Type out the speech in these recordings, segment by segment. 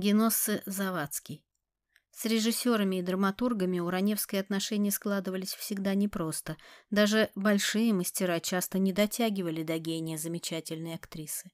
Геноссы Завадский. С режиссерами и драматургами у Раневской отношения складывались всегда непросто. Даже большие мастера часто не дотягивали до гения замечательной актрисы.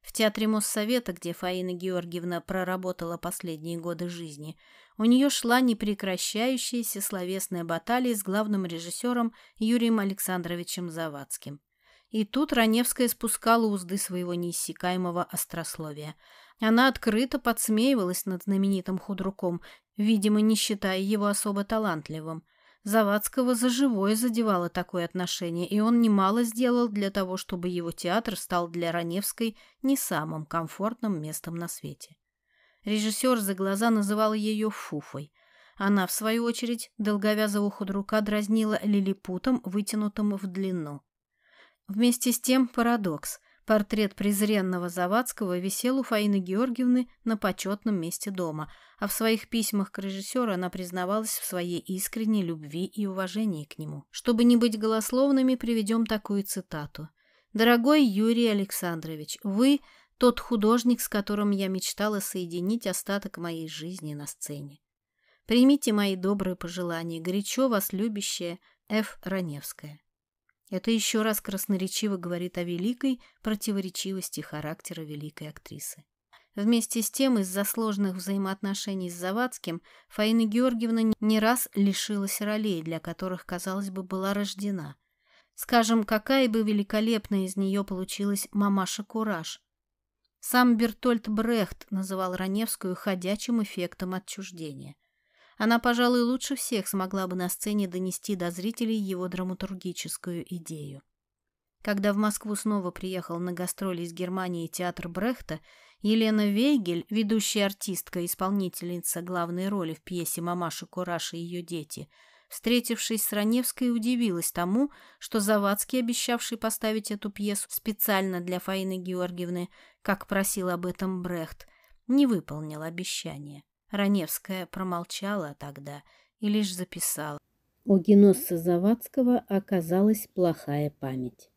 В театре Моссовета, где Фаина Георгиевна проработала последние годы жизни, у нее шла непрекращающаяся словесная баталия с главным режиссером Юрием Александровичем Завадским – и тут Раневская спускала узды своего неиссякаемого острословия. Она открыто подсмеивалась над знаменитым худруком, видимо, не считая его особо талантливым. Завадского за живое задевало такое отношение, и он немало сделал для того, чтобы его театр стал для Раневской не самым комфортным местом на свете. Режиссер за глаза называл ее «фуфой», она, в свою очередь, долговязого худрука дразнила лилипутом, вытянутым в длину. Вместе с тем парадокс. Портрет презренного Завадского висел у Фаины Георгиевны на почетном месте дома, а в своих письмах к режиссеру она признавалась в своей искренней любви и уважении к нему. Чтобы не быть голословными, приведем такую цитату. «Дорогой Юрий Александрович, вы – тот художник, с которым я мечтала соединить остаток моей жизни на сцене. Примите мои добрые пожелания, горячо вас любящая Ф. Раневская». Это еще раз красноречиво говорит о великой противоречивости характера великой актрисы. Вместе с тем, из-за сложных взаимоотношений с Завадским, Фаина Георгиевна не раз лишилась ролей, для которых, казалось бы, была рождена. Скажем, какая бы великолепная из нее получилась «Мамаша Кураж». Сам Бертольд Брехт называл Раневскую ходячим эффектом отчуждения. Она, пожалуй, лучше всех смогла бы на сцене донести до зрителей его драматургическую идею. Когда в Москву снова приехал на гастроли из Германии театр Брехта, Елена Вейгель, ведущая артистка и исполнительница главной роли в пьесе «Мамаша Кураж и ее дети», встретившись с Раневской, удивилась тому, что Завадский, обещавший поставить эту пьесу специально для Фаины Георгиевны, как просил об этом Брехт, не выполнил обещание. Раневская промолчала тогда и лишь записала. У Геноса Завадского оказалась плохая память.